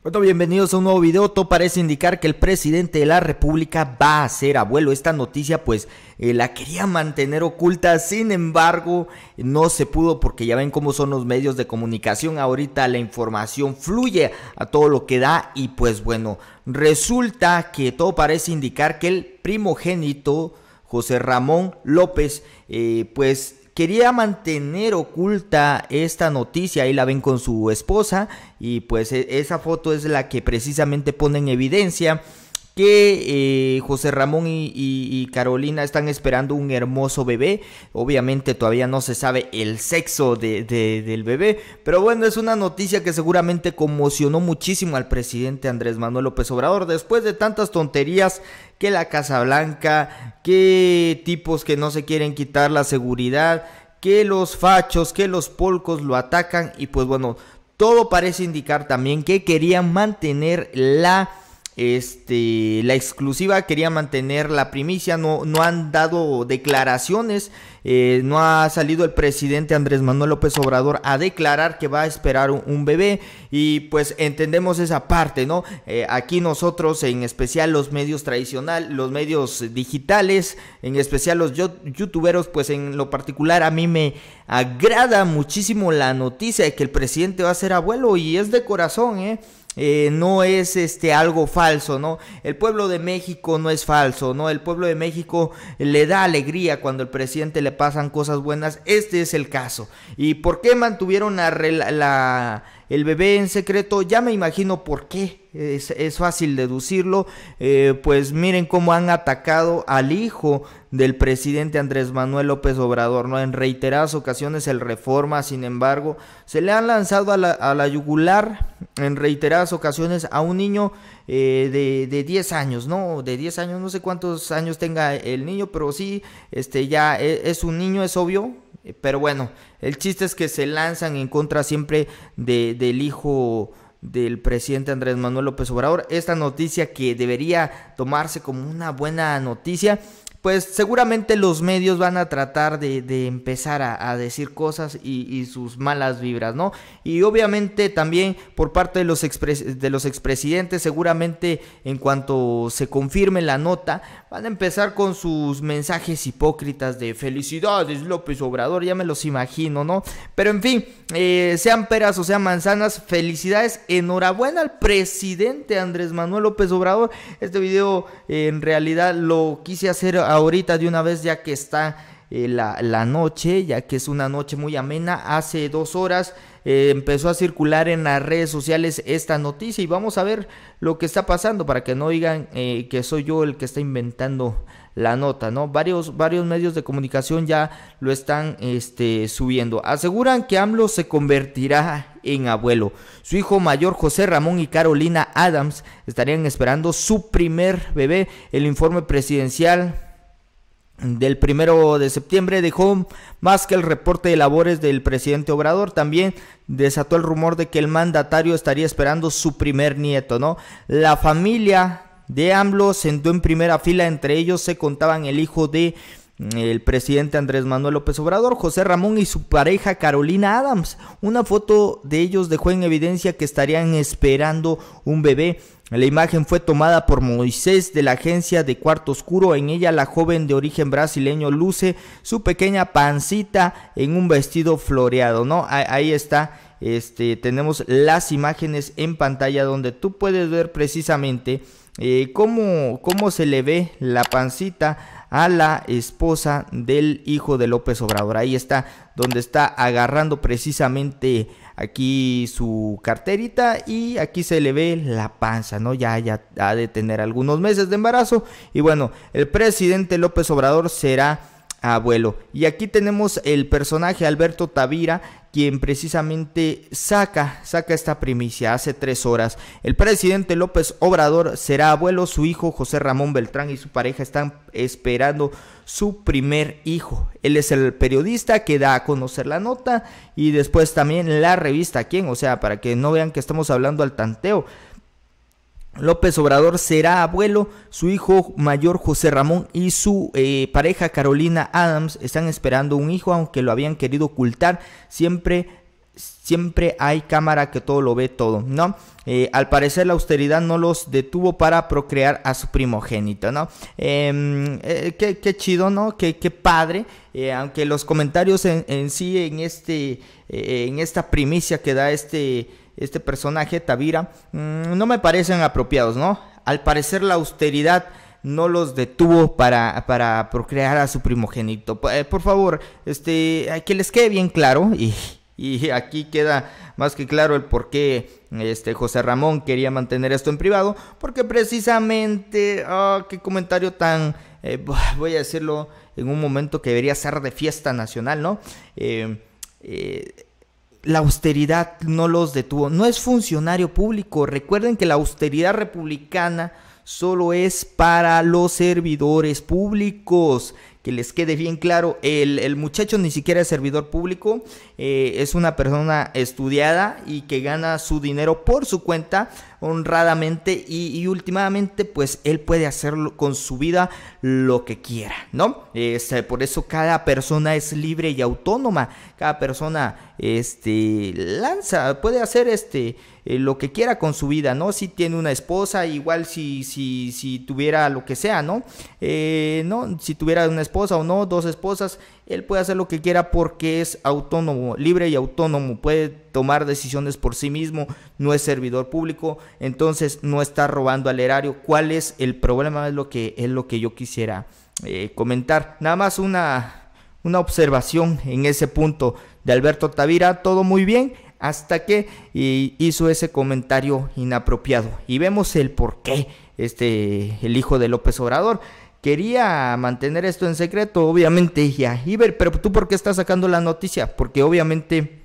Bueno, bienvenidos a un nuevo video. Todo parece indicar que el presidente de la República va a ser abuelo. Esta noticia pues eh, la quería mantener oculta, sin embargo no se pudo porque ya ven cómo son los medios de comunicación. Ahorita la información fluye a todo lo que da y pues bueno, resulta que todo parece indicar que el primogénito... José Ramón López, eh, pues quería mantener oculta esta noticia. Ahí la ven con su esposa y pues e, esa foto es la que precisamente pone en evidencia que eh, José Ramón y, Carolina están esperando un hermoso bebé. Obviamente todavía no se sabe el sexo del bebé, pero bueno, es una noticia que seguramente conmocionó muchísimo al presidente Andrés Manuel López Obrador después de tantas tonterías que la Casa Blanca, que tipos que no se quieren quitar la seguridad, que los fachos, que los polcos lo atacan y pues bueno, todo parece indicar también que querían mantener la este, la exclusiva quería mantener la primicia, no, no han dado declaraciones, eh, no ha salido el presidente Andrés Manuel López Obrador a declarar que va a esperar un, bebé y pues entendemos esa parte, ¿no? Eh, aquí nosotros, en especial los medios tradicionales, los medios digitales, en especial los youtuberos, pues en lo particular a mí me agrada muchísimo la noticia de que el presidente va a ser abuelo y es de corazón, ¿eh? Eh, no es este, algo falso, ¿no? El pueblo de México no es falso, ¿no? El pueblo de México le da alegría cuando al presidente le pasan cosas buenas. Este es el caso. ¿Y por qué mantuvieron la, la el bebé en secreto, ya me imagino por qué, es, fácil deducirlo, eh, pues miren cómo han atacado al hijo del presidente Andrés Manuel López Obrador, ¿no? En reiteradas ocasiones el Reforma, sin embargo, se le han lanzado a la, yugular en reiteradas ocasiones a un niño eh, de, 10 años, ¿no? De 10 años, no sé cuántos años tenga el niño, pero sí, este ya e, es un niño, es obvio, eh, pero bueno, el chiste es que se lanzan en contra siempre de, del hijo del presidente Andrés Manuel López Obrador. Esta noticia que debería tomarse como una buena noticia pues seguramente los medios van a tratar de, empezar a, decir cosas y, sus malas vibras, ¿no? Y obviamente también por parte de los, de los expresidentes, seguramente en cuanto se confirme la nota, van a empezar con sus mensajes hipócritas de felicidades López Obrador, ya me los imagino, ¿no? Pero en fin, eh, sean peras o sean manzanas, felicidades, enhorabuena al presidente Andrés Manuel López Obrador. Este video en realidad lo quise hacer ahorita de una vez ya que está eh, la, noche, ya que es una noche muy amena, hace dos horas eh, empezó a circular en las redes sociales esta noticia y vamos a ver lo que está pasando para que no digan eh, que soy yo el que está inventando la nota, ¿no? Varios, varios medios de comunicación ya lo están este, subiendo. Aseguran que AMLO se convertirá en abuelo. Su hijo mayor José Ramón y Carolina Adams estarían esperando su primer bebé. El informe presidencial del primero de septiembre dejó más que el reporte de labores del presidente Obrador. También desató el rumor de que el mandatario estaría esperando su primer nieto, ¿no? La familia de AMLO sentó en primera fila, entre ellos se contaban el hijo de mm, el presidente Andrés Manuel López Obrador, José Ramón y su pareja Carolina Adams. Una foto de ellos dejó en evidencia que estarían esperando un bebé la imagen fue tomada por Moisés de la agencia de Cuarto Oscuro. En ella la joven de origen brasileño luce su pequeña pancita en un vestido floreado, ¿no? Ahí está. Este, tenemos las imágenes en pantalla donde tú puedes ver precisamente eh, cómo, cómo se le ve la pancita a la esposa del hijo de López Obrador. Ahí está, donde está agarrando precisamente aquí su carterita y aquí se le ve la panza, ¿no? Ya, ya ha de tener algunos meses de embarazo. Y bueno, el presidente López Obrador será abuelo. Y aquí tenemos el personaje Alberto Tavira, quien precisamente saca, saca esta primicia hace tres horas. El presidente López Obrador será abuelo, su hijo José Ramón Beltrán y su pareja están esperando su primer hijo. Él es el periodista que da a conocer la nota y después también la revista, ¿quién? O sea, para que no vean que estamos hablando al tanteo. López Obrador será abuelo, su hijo mayor José Ramón y su eh, pareja Carolina Adams están esperando un hijo, aunque lo habían querido ocultar, siempre, siempre hay cámara que todo lo ve todo, ¿no? Eh, al parecer la austeridad no los detuvo para procrear a su primogénito, ¿no? Em, eh, qué, chido, ¿no? Qué, padre, aunque los comentarios en, en sí en, este, en esta primicia que da este este personaje, Tavira, mm, no me parecen apropiados, ¿no? Al parecer la austeridad no los detuvo para, para procrear a su primogénito. Eh, por favor, este, eh, que les quede bien claro y, aquí queda más que claro el por qué este, José Ramón quería mantener esto en privado, porque precisamente, ah, qué comentario tan, eh, voy a decirlo, en un momento que debería ser de fiesta nacional, ¿no? eh, la austeridad no los detuvo. No es funcionario público. Recuerden que la austeridad republicana solo es para los servidores públicos. Que les quede bien claro, el, muchacho ni siquiera es servidor público, eh, es una persona estudiada y que gana su dinero por su cuenta honradamente y, últimamente pues él puede hacerlo con su vida lo que quiera, ¿no? Este, por eso cada persona es libre y autónoma, cada persona este, lanza, puede hacer este... Eh, lo que quiera con su vida, ¿no? Si tiene una esposa, igual si, si, si tuviera lo que sea, ¿no? Eh, ¿no? Si tuviera una esposa o no, dos esposas, él puede hacer lo que quiera porque es autónomo, libre y autónomo, puede tomar decisiones por sí mismo, no es servidor público, entonces no está robando al erario. ¿Cuál es el problema? Es lo que, es lo que yo quisiera eh, comentar. Nada más una, una observación en ese punto de Alberto Tavira, todo muy bien, hasta que hizo ese comentario inapropiado. Y vemos el por qué este, el hijo de López Obrador quería mantener esto en secreto, obviamente dije, a ah, Iber, pero tú por qué estás sacando la noticia? Porque obviamente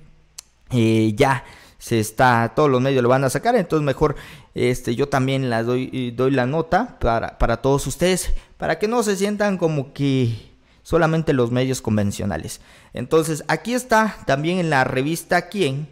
eh, ya se está, todos los medios lo van a sacar, entonces mejor este, yo también la doy, doy la nota para, para todos ustedes, para que no se sientan como que solamente los medios convencionales. Entonces, aquí está también en la revista Quién,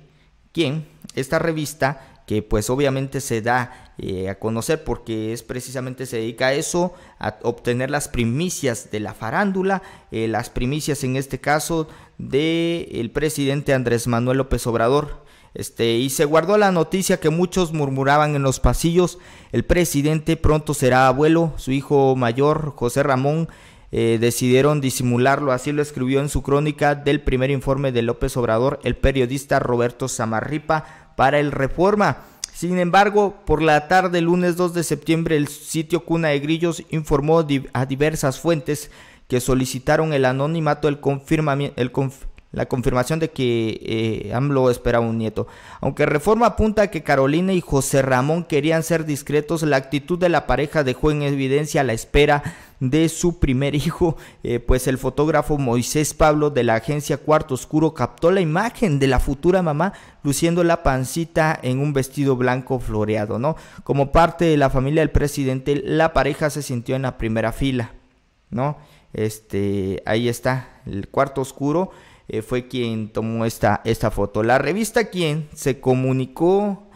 Quién, esta revista que pues obviamente se da eh, a conocer porque es precisamente se dedica a eso, a obtener las primicias de la farándula, eh, las primicias en este caso de el presidente Andrés Manuel López Obrador. Este, y se guardó la noticia que muchos murmuraban en los pasillos, el presidente pronto será abuelo, su hijo mayor, José Ramón, eh, decidieron disimularlo, así lo escribió en su crónica del primer informe de López Obrador el periodista Roberto Samarripa, para el Reforma. Sin embargo, por la tarde, del lunes 2 de septiembre, el sitio Cuna de Grillos informó a diversas fuentes que solicitaron el anonimato el, confirmamiento la confirmación de que eh, AMLO esperaba un nieto. Aunque Reforma apunta que Carolina y José Ramón querían ser discretos, la actitud de la pareja dejó en evidencia la espera de su primer hijo, eh, pues el fotógrafo Moisés Pablo de la agencia Cuarto Oscuro captó la imagen de la futura mamá luciendo la pancita en un vestido blanco floreado, ¿no? Como parte de la familia del presidente, la pareja se sintió en la primera fila, ¿no? Este, ahí está, el cuarto oscuro. Eh, fue quien tomó esta, esta foto. La revista Quien se comunicó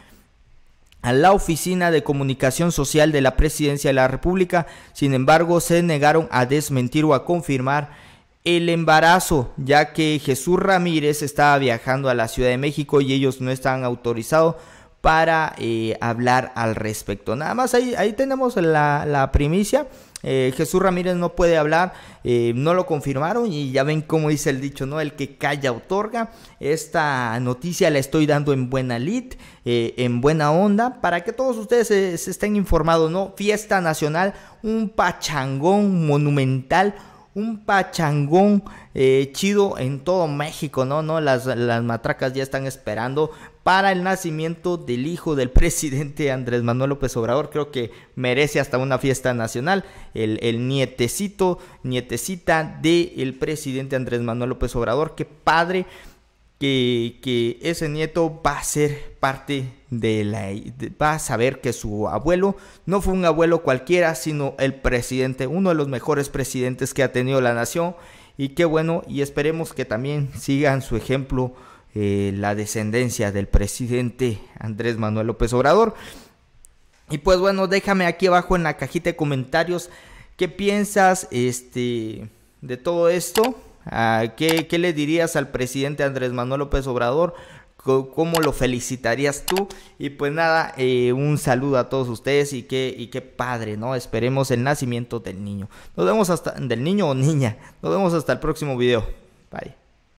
a la Oficina de Comunicación Social de la Presidencia de la República, sin embargo, se negaron a desmentir o a confirmar el embarazo, ya que Jesús Ramírez estaba viajando a la Ciudad de México y ellos no estaban autorizados para eh, hablar al respecto. Nada más ahí, ahí tenemos la, la primicia eh, Jesús Ramírez no puede hablar, eh, no lo confirmaron y ya ven cómo dice el dicho, ¿no? El que calla otorga. Esta noticia la estoy dando en buena lit, eh, en buena onda, para que todos ustedes estén informados, ¿no? Fiesta nacional, un pachangón monumental un pachangón eh, chido en todo México, ¿no? ¿No? Las, las matracas ya están esperando para el nacimiento del hijo del presidente Andrés Manuel López Obrador. Creo que merece hasta una fiesta nacional. El, nietecito, nietecita del presidente Andrés Manuel López Obrador. Qué padre que, ese nieto va a ser parte de la... va a saber que su abuelo no fue un abuelo cualquiera, sino el presidente, uno de los mejores presidentes que ha tenido la nación. Y qué bueno, y esperemos que también sigan su ejemplo eh, la descendencia del presidente Andrés Manuel López Obrador. Y pues bueno, déjame aquí abajo en la cajita de comentarios qué piensas este, de todo esto Ah, ¿Qué, le dirías al presidente Andrés Manuel López Obrador? cómo lo felicitarías tú. Y pues nada, eh, un saludo a todos ustedes y qué, y qué padre, ¿no? Esperemos el nacimiento del niño. Nos vemos hasta, del niño o niña. Nos vemos hasta el próximo video. Bye.